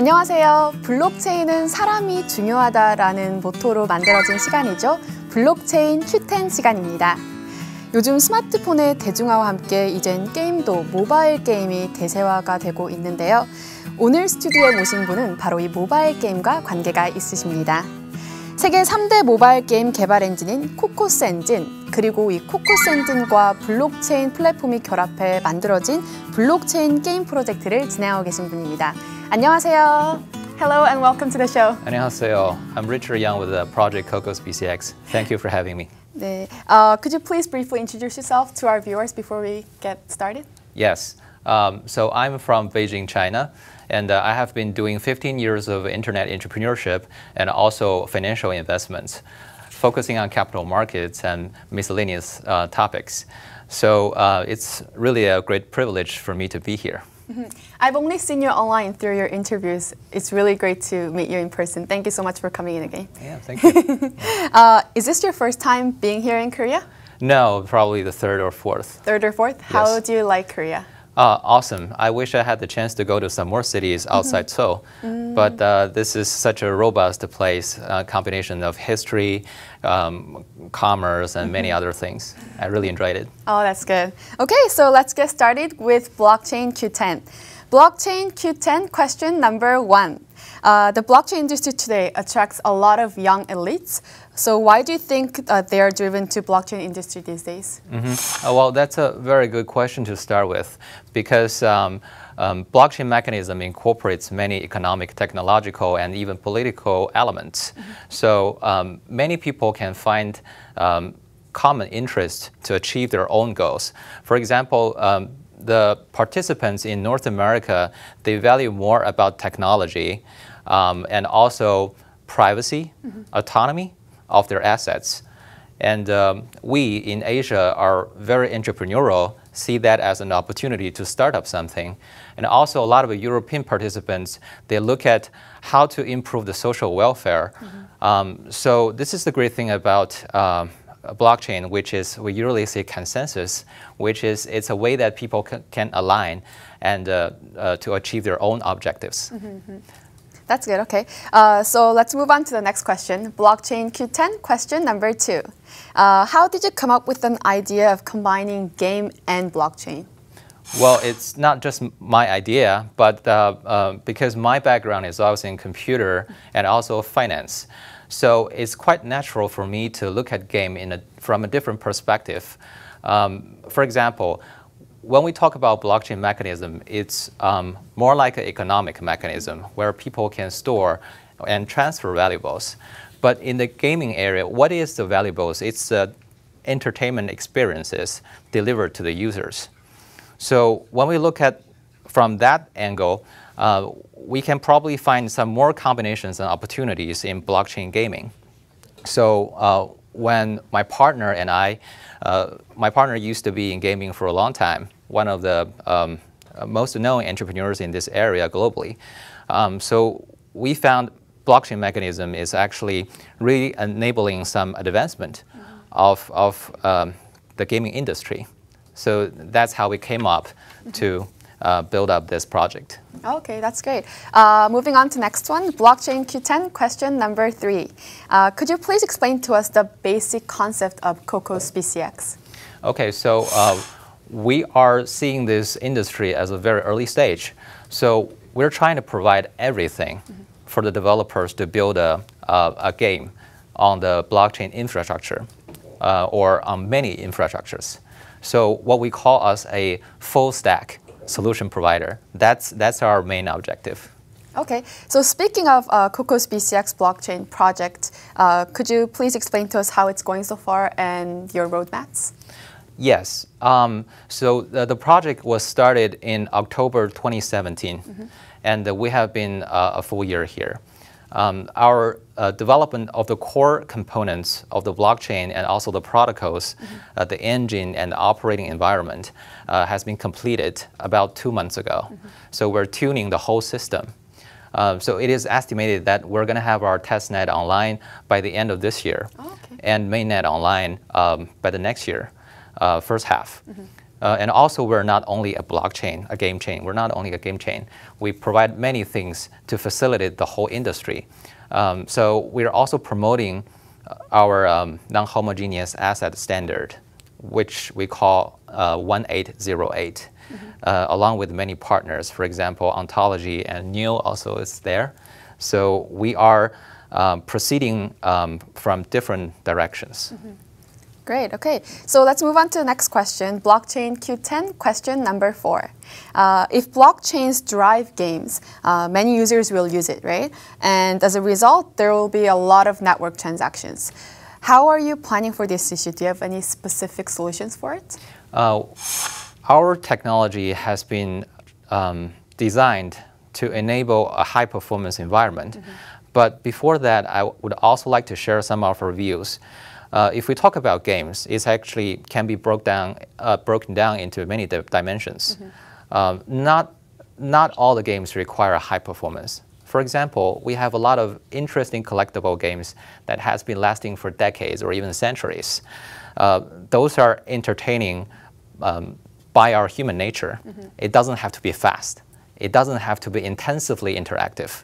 안녕하세요. 블록체인은 사람이 중요하다라는 모토로 만들어진 시간이죠. 블록체인 큐텐 시간입니다. 요즘 스마트폰의 대중화와 함께 이젠 게임도 모바일 게임이 대세화가 되고 있는데요. 오늘 스튜디오에 모신 분은 바로 이 모바일 게임과 관계가 있으십니다. 세계 3대 모바일 게임 개발 엔진인 코코스 엔진, 그리고 이 코코스 엔진과 블록체인 플랫폼이 결합해 만들어진 블록체인 게임 프로젝트를 진행하고 계신 분입니다. 안녕하세요. Hello and welcome to the show. 안녕하세요. I'm Richard Young with the uh, Project Cocos BCX. Thank you for having me. 네, uh, could you please briefly introduce yourself to our viewers before we get started? Yes. Um, so I'm from Beijing, China, and uh, I have been doing 15 years of internet entrepreneurship and also financial investments, focusing on capital markets and miscellaneous uh, topics. So uh, it's really a great privilege for me to be here. Mm-hmm. I've only seen you online through your interviews. It's really great to meet you in person. Thank you so much for coming in again. Yeah, thank you. uh, is this your first time being here in Korea? No, probably the third or fourth. Third or fourth? Yes. How do you like Korea? Uh, awesome. I wish I had the chance to go to some more cities mm-hmm. outside mm -hmm. Seoul. Mm. But uh, this is such a robust place, uh, combination of history, um, commerce, and mm -hmm. many mm-hmm. other things. I really enjoyed it. Oh, that's good. Okay, so let's get started with Blockchain Q10. Blockchain Q10 question number one. Uh, the blockchain industry today attracts a lot of young elites so why do you think uh, they are driven to blockchain industry these days? Mm -hmm. well, that's a very good question to start with, because um, um, blockchain mechanism incorporates many economic, technological, and even political elements. Mm -hmm. So um, many people can find um, common interest to achieve their own goals. For example, um, the participants in North America they value more about technology um, and also privacy, mm -hmm. autonomy, of their assets. And um, we in Asia are very entrepreneurial, see that as an opportunity to start up something. And also a lot of European participants, they look at how to improve the social welfare. Mm -hmm. um, so this is the great thing about um, blockchain, which is we usually say consensus, which is it's a way that people can, can align and uh, uh, to achieve their own objectives. Mm -hmm. That's good, okay. Uh, so let's move on to the next question. Blockchain Q10, question number two. Uh, how did you come up with an idea of combining game and blockchain? Well, it's not just my idea, but uh, uh, because my background is also in computer and also finance. So it's quite natural for me to look at game a, from a different perspective. Um, for example, when we talk about blockchain mechanism, it's um, more like an economic mechanism where people can store and transfer valuables. But in the gaming area, what is the valuables? It's the uh, entertainment experiences delivered to the users. So when we look at from that angle, uh, we can probably find some more combinations and opportunities in blockchain gaming. So uh, when my partner and I, uh, my partner used to be in gaming for a long time, one of the um, most known entrepreneurs in this area globally. Um, so we found blockchain mechanism is actually really enabling some advancement mm-hmm. of, of um, the gaming industry. So that's how we came up to uh, build up this project. Okay, that's great. Uh, moving on to next one, blockchain Q10 question number three. Uh, could you please explain to us the basic concept of Cocos BCX? Okay, so uh, we are seeing this industry as a very early stage. So we're trying to provide everything mm -hmm. for the developers to build a, a game on the blockchain infrastructure uh, or on many infrastructures. So what we call us a full stack solution provider. That's, that's our main objective. Okay, so speaking of uh, BCX blockchain project, uh, could you please explain to us how it's going so far and your roadmaps? Yes. Um, so the, the, project was started in October 2017, mm -hmm. and uh, we have been uh, a full year here um, our uh, development of the core components of the blockchain and also the protocols, mm -hmm. uh, the engine and the operating environment uh, has been completed about two months ago. Mm -hmm. So we're tuning the whole system. Um, so it is estimated that we're going to have our testnet online by the end of this year oh, okay. and mainnet online um, by the next year, uh, first half. Mm -hmm. Uh, and also, we're not only a blockchain, a game chain. We're not only a game chain. We provide many things to facilitate the whole industry. Um, so we're also promoting our um, non-homogeneous asset standard, which we call uh, 1808, mm -hmm. uh, along with many partners. For example, Ontology and Neo also is there. So we are um, proceeding um, from different directions. Mm -hmm. Great, okay. So let's move on to the next question Blockchain Q10, question number four. Uh, if blockchains drive games, uh, many users will use it, right? And as a result, there will be a lot of network transactions. How are you planning for this issue? Do you have any specific solutions for it? Uh, our technology has been um, designed to enable a high performance environment. Mm -hmm. But before that, I would also like to share some of our views uh, if we talk about games, it actually can be broke down, uh, broken down into many di dimensions. Mm-hmm. Um, not, not all the games require high performance. For example, we have a lot of interesting collectible games that has been lasting for decades or even centuries. Uh, those are entertaining um, by our human nature. Mm-hmm. It doesn't have to be fast. It doesn't have to be intensively interactive.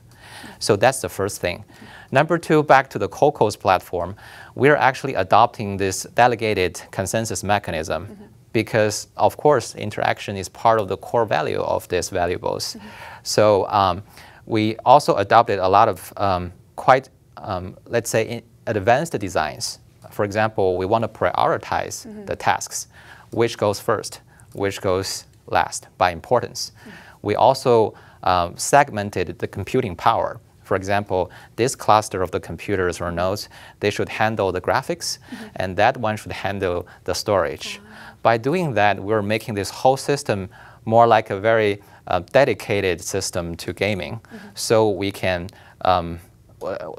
So that's the first thing. Number two, back to the COCOS platform, we're actually adopting this delegated consensus mechanism mm -hmm. because, of course, interaction is part of the core value of these valuables. Mm -hmm. So um, we also adopted a lot of um, quite, um, let's say, advanced designs. For example, we want to prioritize mm -hmm. the tasks, which goes first, which goes last by importance. Mm-hmm. We also uh, segmented the computing power. For example, this cluster of the computers or nodes, they should handle the graphics, mm -hmm. and that one should handle the storage. Mm -hmm. By doing that, we're making this whole system more like a very uh, dedicated system to gaming. Mm -hmm. So we can, um,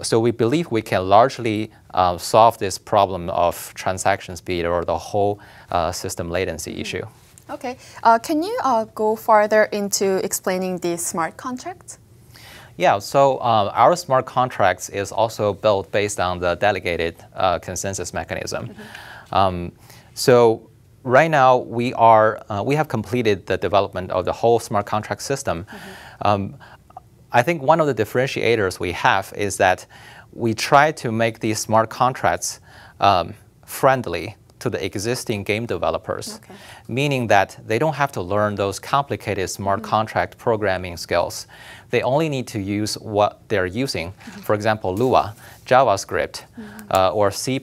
so we believe we can largely uh, solve this problem of transaction speed or the whole uh, system latency mm-hmm. issue. Okay. Uh, can you uh, go further into explaining the smart contract? Yeah, so um, our smart contracts is also built based on the delegated uh, consensus mechanism. Mm -hmm. um, so right now we are uh, we have completed the development of the whole smart contract system. Mm -hmm. um, I think one of the differentiators we have is that we try to make these smart contracts um, friendly to the existing game developers, okay. meaning that they don't have to learn those complicated smart mm -hmm. contract programming skills. They only need to use what they're using, mm -hmm. for example, Lua, JavaScript, mm -hmm. uh, or C++.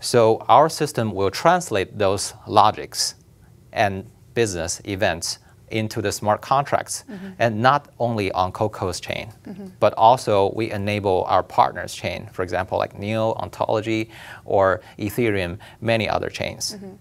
So our system will translate those logics and business events into the smart contracts, mm -hmm. and not only on Coco's chain, mm -hmm. but also we enable our partners' chain, for example, like Neo, Ontology, or Ethereum, many other chains. Mm -hmm.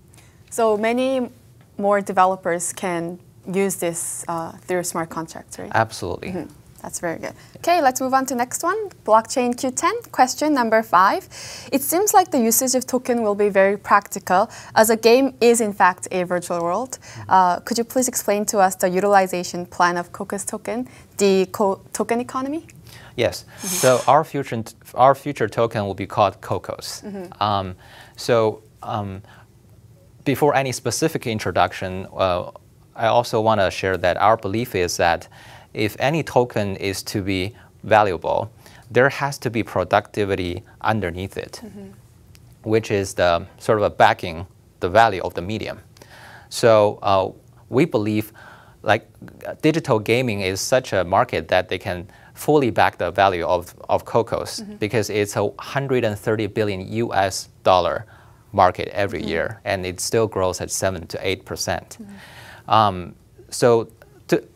So many more developers can use this uh, through smart contracts, right? Absolutely. Mm-hmm. That's very good. Okay, let's move on to next one, blockchain Q10, question number five. It seems like the usage of token will be very practical, as a game is in fact a virtual world. Uh, could you please explain to us the utilization plan of Cocos token, the co token economy? Yes. Mm -hmm. So our future our future token will be called Cocos. Mm -hmm. um, so um, before any specific introduction, uh, I also want to share that our belief is that if any token is to be valuable, there has to be productivity underneath it, mm -hmm. which is the sort of a backing the value of the medium. So uh, we believe like digital gaming is such a market that they can fully back the value of, of Cocos mm -hmm. because it's a 130 billion US dollar market every mm -hmm. year and it still grows at 7 to 8 percent. Mm-hmm. Um, so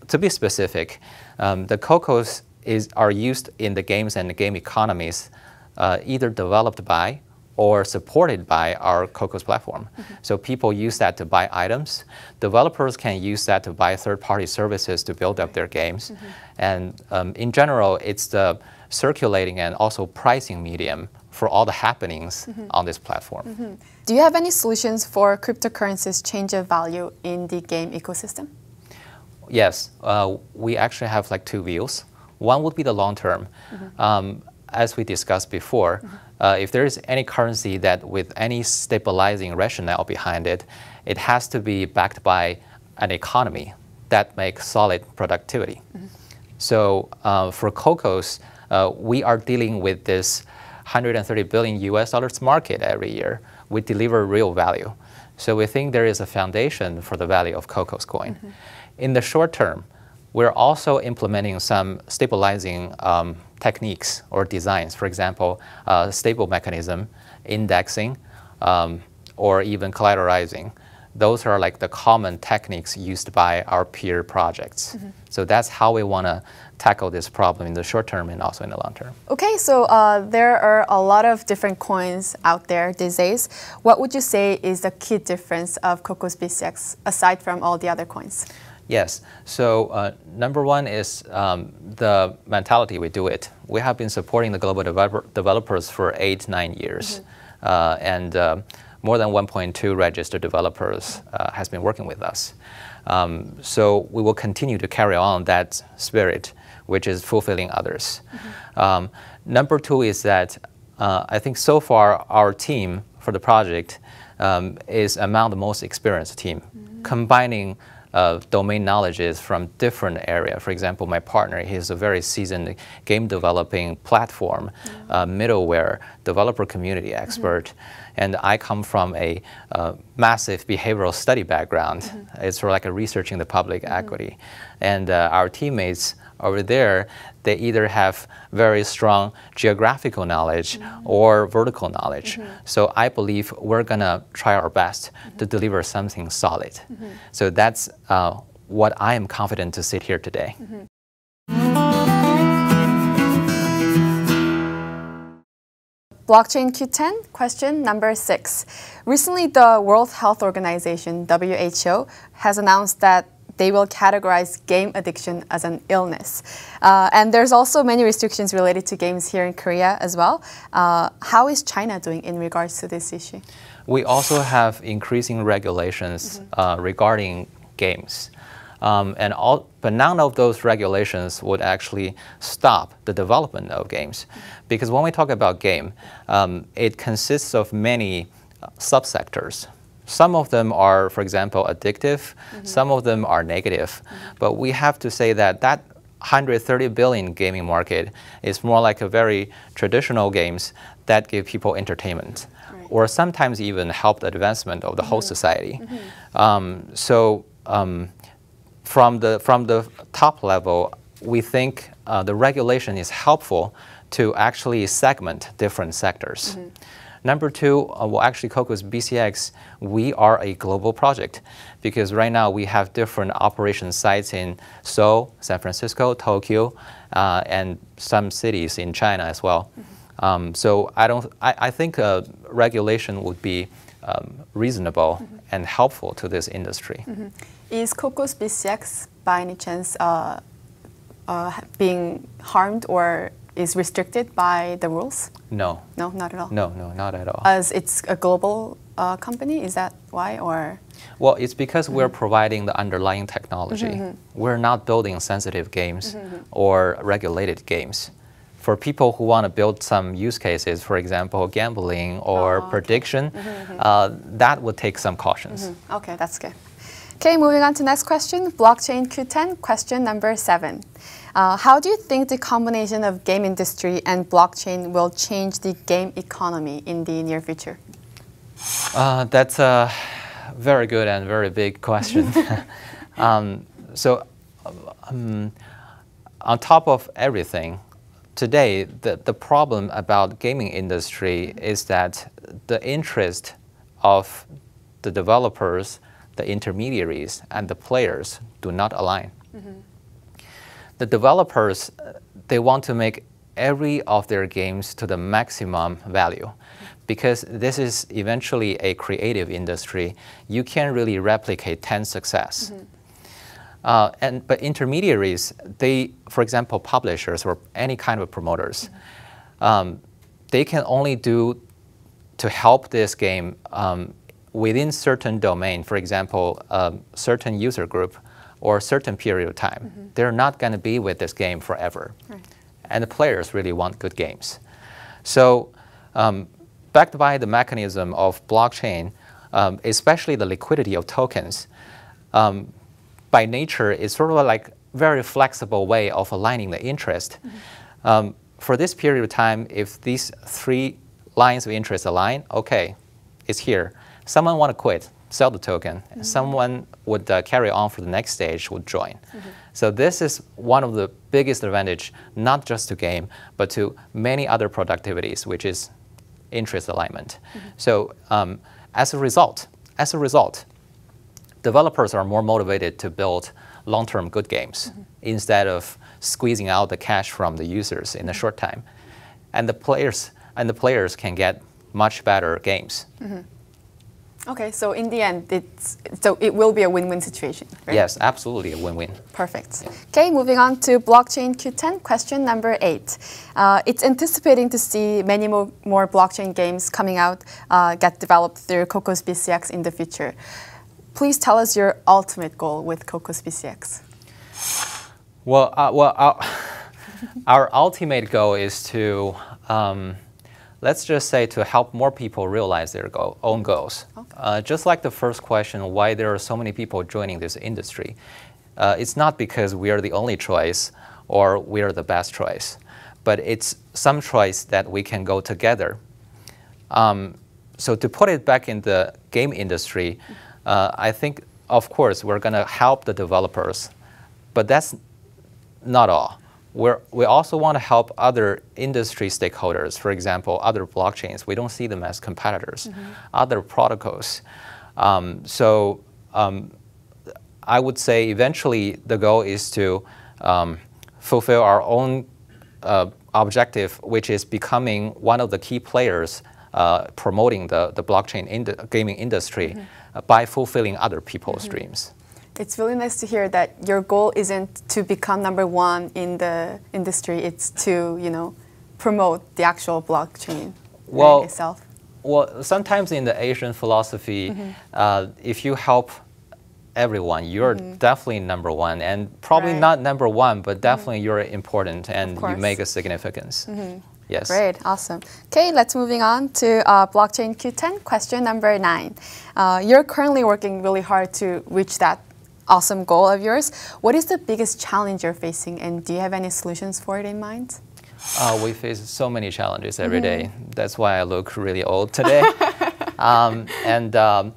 to be specific, um, the COCOs is, are used in the games and the game economies, uh, either developed by or supported by our COCOS platform. Mm-hmm. So people use that to buy items. Developers can use that to buy third-party services to build up their games. Mm-hmm. And um, in general, it's the circulating and also pricing medium for all the happenings mm-hmm. on this platform. Mm-hmm. Do you have any solutions for cryptocurrencies' change of value in the game ecosystem? Yes, uh, we actually have like two views. One would be the long term. Mm -hmm. um, as we discussed before, mm -hmm. uh, if there is any currency that with any stabilizing rationale behind it, it has to be backed by an economy that makes solid productivity. Mm -hmm. So uh, for COCOS, uh, we are dealing with this 130 billion US dollars market every year. We deliver real value. So we think there is a foundation for the value of COCOS coin. Mm-hmm. In the short term, we're also implementing some stabilizing um, techniques or designs, for example, uh, stable mechanism, indexing, um, or even collateralizing. Those are like the common techniques used by our peer projects. Mm-hmm. So that's how we want to tackle this problem in the short term and also in the long term. Okay, so uh, there are a lot of different coins out there these days. What would you say is the key difference of Cocos BCX aside from all the other coins? Yes. So uh, number one is um, the mentality we do it. We have been supporting the global developers for eight, nine years. Mm -hmm. uh, and uh, more than 1.2 registered developers uh, has been working with us. Um, so we will continue to carry on that spirit, which is fulfilling others. Mm -hmm. um, number two is that uh, I think so far our team for the project um, is among the most experienced team, mm -hmm. combining uh, domain knowledge is from different area. For example, my partner, he's a very seasoned game developing platform, uh, middleware, developer community mm-hmm. expert. Mm -hmm. And I come from a uh, massive behavioral study background. Mm -hmm. It's sort of like a researching the public mm-hmm. equity. And uh, our teammates, over there, they either have very strong geographical knowledge mm -hmm. or vertical knowledge. Mm -hmm. So I believe we're gonna try our best mm -hmm. to mm-hmm. deliver something solid. Mm-hmm. So that's uh, what I am confident to sit here today. Mm-hmm. Blockchain Q10, question number six. Recently, the World Health Organization, WHO, has announced that they will categorize game addiction as an illness. Uh, and there's also many restrictions related to games here in Korea as well. Uh, how is China doing in regards to this issue? We also have increasing regulations mm -hmm. uh, regarding games. Um, and all, but none of those regulations would actually stop the development of games. Mm-hmm. Because when we talk about game, um, it consists of many uh, subsectors. Some of them are, for example, addictive. Mm -hmm. Some of them are negative. Mm -hmm. But we have to say that that 130 billion gaming market is more like a very traditional games that give people entertainment right. or sometimes even help the advancement of the mm -hmm. whole mm-hmm. society. Mm -hmm. um, so um, from, the, from the top level, we think uh, the regulation is helpful to actually segment different sectors. Mm -hmm. Number two, uh, well, actually, Cocos BCX, we are a global project because right now we have different operation sites in Seoul, San Francisco, Tokyo, uh, and some cities in China as well. Mm -hmm. um, so I don't. I, I think uh, regulation would be um, reasonable mm -hmm. and helpful to this industry. Mm -hmm. Is Cocos BCX by any chance uh, uh, being harmed or is restricted by the rules? No. No, not at all. No, no, not at all. As it's a global uh, company, is that why or? Well, it's because mm -hmm. we're mm-hmm. providing the underlying technology. Mm -hmm. We're not building sensitive games mm -hmm. or regulated games. For people who want to build some use cases, for example, gambling or oh, okay. prediction, uh, that would take some cautions. Okay, that's good. Okay, moving on to next question, blockchain Q10, question number seven. Uh, how do you think the combination of game industry and blockchain will change the game economy in the near future? Uh, that's a very good and very big question. um, so, um, on top of everything, today the, the problem about gaming industry is that the interest of the developers, the intermediaries, and the players do not align. Mm -hmm the developers, they want to make every of their games to the maximum value because this is eventually a creative industry. You can't really replicate 10 success. Mm -hmm. uh, and, but intermediaries, they, for example, publishers or any kind of promoters, mm -hmm. um, they can only do to help this game um, within certain domain, for example, a um, certain user group or a certain period of time. Mm -hmm. They're not going to be with this game forever. Right. And the players really want good games. So, um, backed by the mechanism of blockchain, um, especially the liquidity of tokens, um, by nature is sort of like very flexible way of aligning the interest. Mm -hmm. for this period of time, if these three lines of interest align, okay, it's here. Someone want to quit, sell the token. Mm -hmm. Someone would uh, carry on for the next stage, would join. Mm -hmm. So this is one of the biggest advantage, not just to game, but to many other productivities, which is interest alignment. Mm-hmm. So um, as a result, as a result, developers are more motivated to build long-term good games mm-hmm. instead of squeezing out the cash from the users in a mm-hmm. short time. And the players and the players can get much better games. Mm -hmm. Okay, so in the end, it's, so it will be a win-win situation, right? Yes, absolutely a win-win. Perfect. Yeah. Okay, moving on to blockchain Q10, question number eight. Uh, it's anticipating to see many more, more blockchain games coming out, uh, get developed through Cocos BCX in the future. Please tell us your ultimate goal with Cocos BCX. Well, uh, well uh, our ultimate goal is to um, let's just say to help more people realize their own goals. Okay. Uh, just like the first question, why there are so many people joining this industry. Uh, it's not because we are the only choice or we are the best choice, but it's some choice that we can go together. Um, so to put it back in the game industry, uh, I think, of course, we're going to help the developers, but that's not all. We're, we also want to help other industry stakeholders, for example, other blockchains. We don't see them as competitors, mm -hmm. other protocols. Um, so um, I would say eventually the goal is to um, fulfill our own uh, objective, which is becoming one of the key players uh, promoting the, the blockchain in the gaming industry mm -hmm. by fulfilling other people's mm -hmm. dreams. It's really nice to hear that your goal isn't to become number one in the industry. It's to you know promote the actual blockchain well, itself. Well, sometimes in the Asian philosophy, mm -hmm. uh, if you help everyone, you're mm -hmm. definitely number one, and probably right. not number one, but mm-hmm. definitely mm -hmm. you're important and you make a significance. Mm-hmm. Yes. Great, awesome. Okay, let's moving on to uh, blockchain Q10 question number nine. Uh, you're currently working really hard to reach that awesome goal of yours. What is the biggest challenge you're facing, and do you have any solutions for it in mind? Uh, we face so many challenges every mm day. That's why I look really old today. um, and um,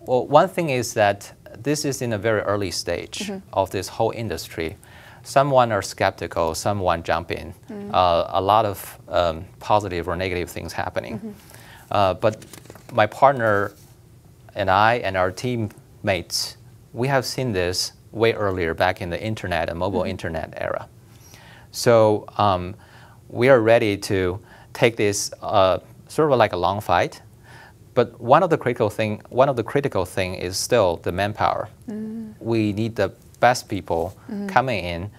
well, one thing is that this is in a very early stage mm -hmm. of this whole industry. Someone are skeptical, someone jump in. Mm uh, a lot of um, positive or negative things happening. Mm-hmm. Uh, but my partner and I and our teammates we have seen this way earlier back in the internet and mobile mm -hmm. internet era. So um, we are ready to take this uh, sort of like a long fight, but one of the critical thing, one of the critical thing is still the manpower. Mm -hmm. We need the best people mm -hmm. coming in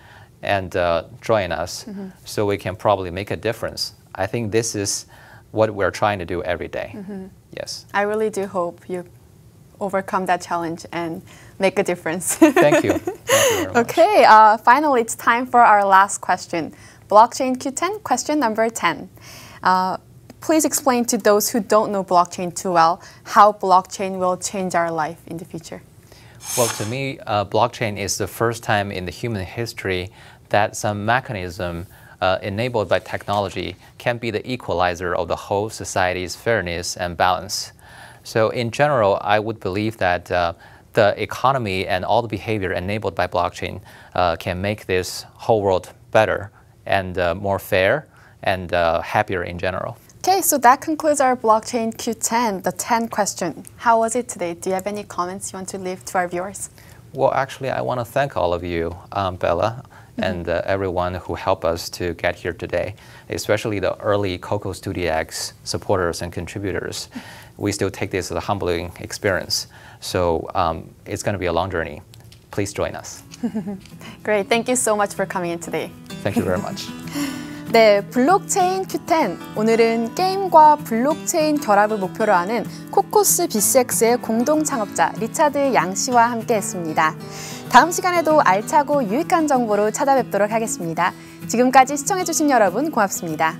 and uh, join us, mm-hmm. so we can probably make a difference. I think this is what we're trying to do every day. Mm-hmm. Yes. I really do hope you overcome that challenge and make a difference. Thank you. Thank you okay, uh, finally, it's time for our last question. Blockchain Q10, question number 10. Uh, please explain to those who don't know blockchain too well how blockchain will change our life in the future. Well, to me, uh, blockchain is the first time in the human history that some mechanism uh, enabled by technology can be the equalizer of the whole society's fairness and balance. So in general, I would believe that uh, the economy and all the behavior enabled by blockchain uh, can make this whole world better and uh, more fair and uh, happier in general. Okay, so that concludes our blockchain Q10, the 10 question. How was it today? Do you have any comments you want to leave to our viewers? Well, actually, I want to thank all of you, um, Bella, mm-hmm. and uh, everyone who helped us to get here today, especially the early Coco X supporters and contributors. we still take this as a humbling experience. So um, it's going to be a long journey. Please join us. Great. Thank you so much for coming in today. Thank you very much. 네, 블록체인 Q10. 오늘은 게임과 블록체인 결합을 목표로 하는 코코스 BCX의 공동 창업자 리차드 양 씨와 함께 했습니다. 다음 시간에도 알차고 유익한 정보로 찾아뵙도록 하겠습니다. 지금까지 시청해주신 여러분 고맙습니다.